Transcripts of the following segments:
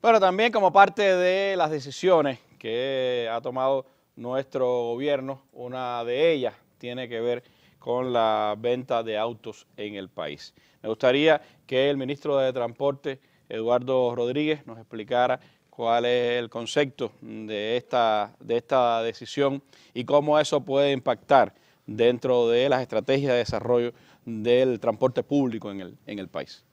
Pero también como parte de las decisiones que ha tomado nuestro gobierno, una de ellas tiene que ver con la venta de autos en el país. Me gustaría que el ministro de Transporte, Eduardo Rodríguez, nos explicara cuál es el concepto de esta, de esta decisión y cómo eso puede impactar dentro de las estrategias de desarrollo del transporte público en el país.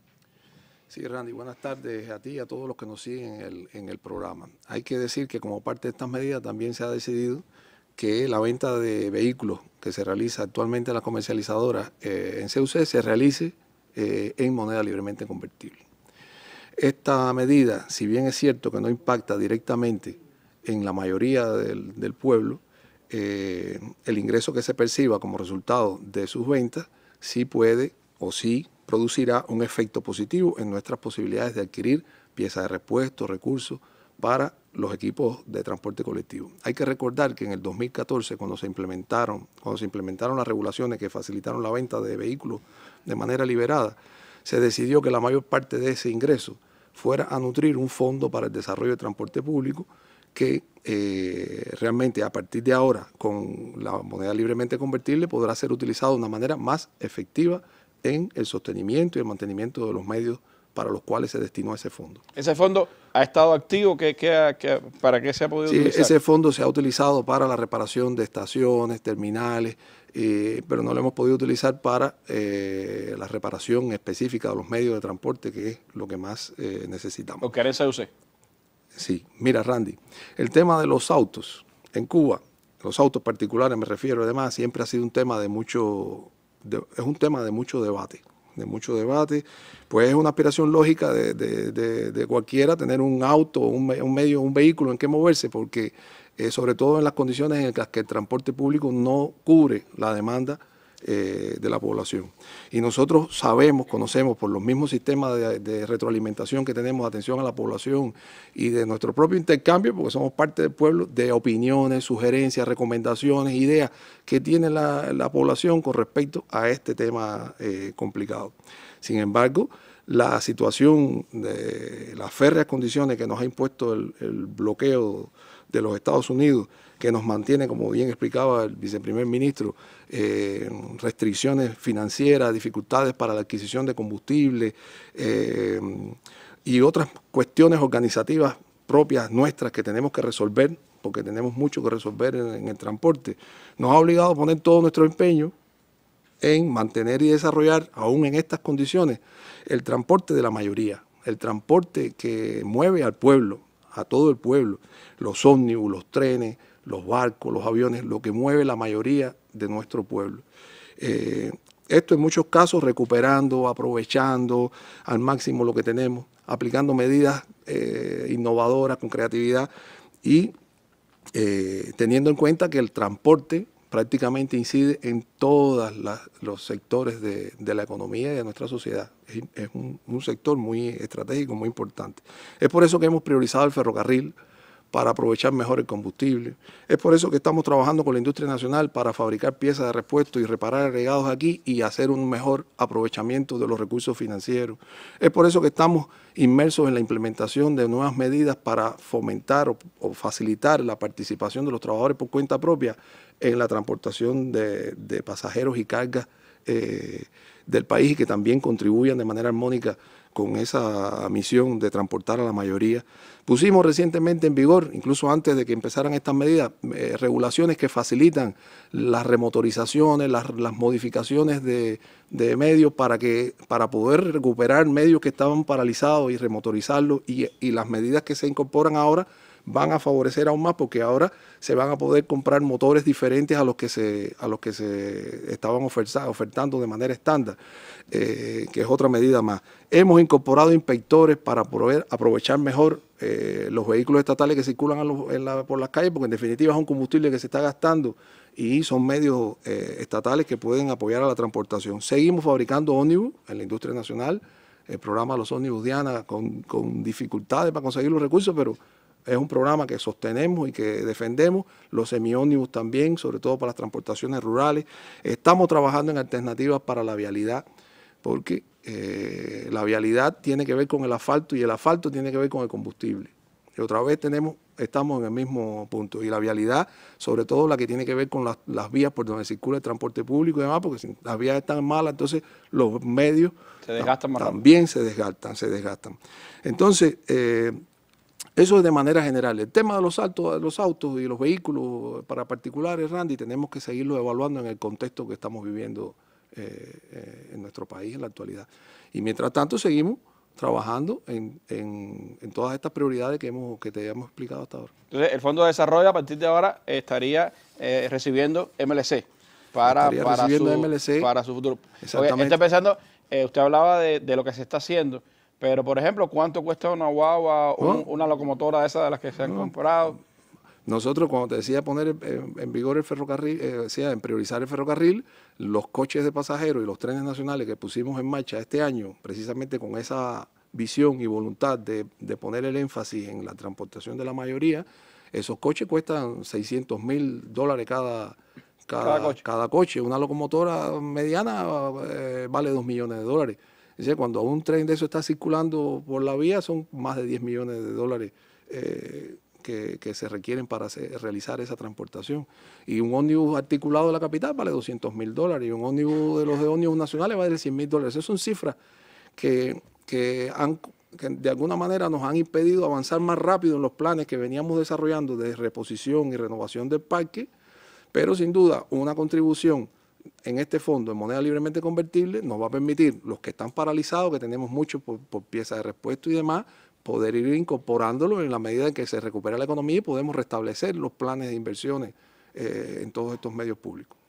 Sí, Randy, buenas tardes a ti y a todos los que nos siguen en el, programa. Hay que decir que como parte de estas medidas también se ha decidido que la venta de vehículos que se realiza actualmente eh, en las comercializadoras en CUC se realice eh, en moneda libremente convertible. Esta medida, si bien es cierto que no impacta directamente en la mayoría del, pueblo, eh, el ingreso que se perciba como resultado de sus ventas sí puede o sí producirá un efecto positivo en nuestras posibilidades de adquirir piezas de repuesto, recursos para los equipos de transporte colectivo. Hay que recordar que en el 2014, cuando se implementaron, cuando se implementaron las regulaciones que facilitaron la venta de vehículos de manera liberada, se decidió que la mayor parte de ese ingreso fuera a nutrir un fondo para el desarrollo de transporte público que eh, realmente a partir de ahora, con la moneda libremente convertible, podrá ser utilizado de una manera más efectiva en el sostenimiento y el mantenimiento de los medios para los cuales se destinó ese fondo. ¿Ese fondo ha estado activo? para qué se ha podido utilizar? sí, Ese fondo se ha utilizado para la reparación de estaciones, terminales, eh, pero no lo hemos podido utilizar para eh, la reparación específica de los medios de transporte, que es lo que más eh, necesitamos. ¿O carece usted? Sí, mira Randy, el tema de los autos en Cuba, los autos particulares me refiero además, siempre ha sido un tema de mucho es un tema de mucho debate, de mucho debate, pues es una aspiración lógica de, cualquiera tener un auto, un, medio, un vehículo en que moverse, porque eh, sobre todo en las condiciones en las que el transporte público no cubre la demanda eh, de la población. Y nosotros sabemos, conocemos por los mismos sistemas de, retroalimentación que tenemos, atención a la población y de nuestro propio intercambio, porque somos parte del pueblo, de opiniones, sugerencias, recomendaciones, ideas que tiene la, población con respecto a este tema eh, complicado. Sin embargo, la situación de las férreas condiciones que nos ha impuesto el bloqueo de los Estados Unidos que nos mantiene, como bien explicaba el viceprimer ministro, eh, restricciones financieras, dificultades para la adquisición de combustible eh, y otras cuestiones organizativas propias nuestras que tenemos que resolver, porque tenemos mucho que resolver en el transporte, nos ha obligado a poner todo nuestro empeño en mantener y desarrollar, aún en estas condiciones, el transporte de la mayoría, el transporte que mueve al pueblo, a todo el pueblo, los ómnibus, los trenes, los barcos, los aviones, lo que mueve la mayoría de nuestro pueblo. Eh, esto en muchos casos recuperando, aprovechando al máximo lo que tenemos, aplicando medidas eh, innovadoras con creatividad y eh, teniendo en cuenta que el transporte prácticamente incide en todos los sectores de, la economía y de nuestra sociedad. Es, un, un sector muy estratégico, muy importante. Es por eso que hemos priorizado el ferrocarril, para aprovechar mejor el combustible. Es por eso que estamos trabajando con la industria nacional para fabricar piezas de repuesto y reparar agregados aquí y hacer un mejor aprovechamiento de los recursos financieros. Es por eso que estamos inmersos en la implementación de nuevas medidas para fomentar o, facilitar la participación de los trabajadores por cuenta propia en la transportación de, pasajeros y cargas eh, del país y que también contribuyan de manera armónica con esa misión de transportar a la mayoría. Pusimos recientemente en vigor, incluso antes de que empezaran estas medidas, eh, regulaciones que facilitan las remotorizaciones, las, modificaciones de, de, medios para, que, para poder recuperar medios que estaban paralizados y remotorizarlos y las medidas que se incorporan ahora van a favorecer aún más porque ahora se van a poder comprar motores diferentes a los que se, a los que se estaban ofertando de manera estándar, eh, que es otra medida más. Hemos incorporado inspectores para poder aprovechar mejor eh, los vehículos estatales que circulan por las calles, porque en definitiva es un combustible que se está gastando y son medios eh, estatales que pueden apoyar a la transportación. Seguimos fabricando ómnibus en la industria nacional, el programa Los Ómnibus Diana con dificultades para conseguir los recursos, pero es un programa que sostenemos y que defendemos, los semiónibus también, sobre todo para las transportaciones rurales. Estamos trabajando en alternativas para la vialidad, porque eh, la vialidad tiene que ver con el asfalto y el asfalto tiene que ver con el combustible. Y otra vez tenemos, estamos en el mismo punto. Y la vialidad, sobre todo la que tiene que ver con las, vías por donde circula el transporte público y demás, porque si las vías están malas, entonces los medios también se desgastan, se desgastan. Entonces, eh, eso es de manera general. El tema de los, los autos y los vehículos para particulares, Randy, tenemos que seguirlo evaluando en el contexto que estamos viviendo eh, eh, en nuestro país en la actualidad. Y mientras tanto seguimos trabajando en, todas estas prioridades que, hemos, que te hemos explicado hasta ahora. Entonces, el Fondo de Desarrollo a partir de ahora estaría eh, recibiendo MLC para, su, para su futuro. Exactamente. pensando, usted hablaba de, de lo que se está haciendo. Pero, por ejemplo, ¿cuánto cuesta una guagua, ¿Oh? una locomotora esa de las que se han comprado? Nosotros, cuando te decía poner eh, en, vigor el ferrocarril, eh, decía en priorizar el ferrocarril, los coches de pasajeros y los trenes nacionales que pusimos en marcha este año, precisamente con esa visión y voluntad de, poner el énfasis en la transportación de la mayoría, esos coches cuestan 600 mil dólares cada, coche. Una locomotora mediana eh, vale 2 millones de dólares cuando un tren de eso está circulando por la vía, son más de 10 millones de dólares eh, que, se requieren para realizar esa transportación. Y un ómnibus articulado de la capital vale 200 mil dólares y un ónibus de los de ómnibus nacionales vale 100 mil dólares. Esas son cifras que, que de alguna manera nos han impedido avanzar más rápido en los planes que veníamos desarrollando de reposición y renovación del parque, pero sin duda una contribución en este fondo en moneda libremente convertible nos va a permitir, los que están paralizados, que tenemos mucho por, pieza piezas de repuesto y demás, poder ir incorporándolo en la medida en que se recupera la economía y podemos restablecer los planes de inversiones eh, en todos estos medios públicos.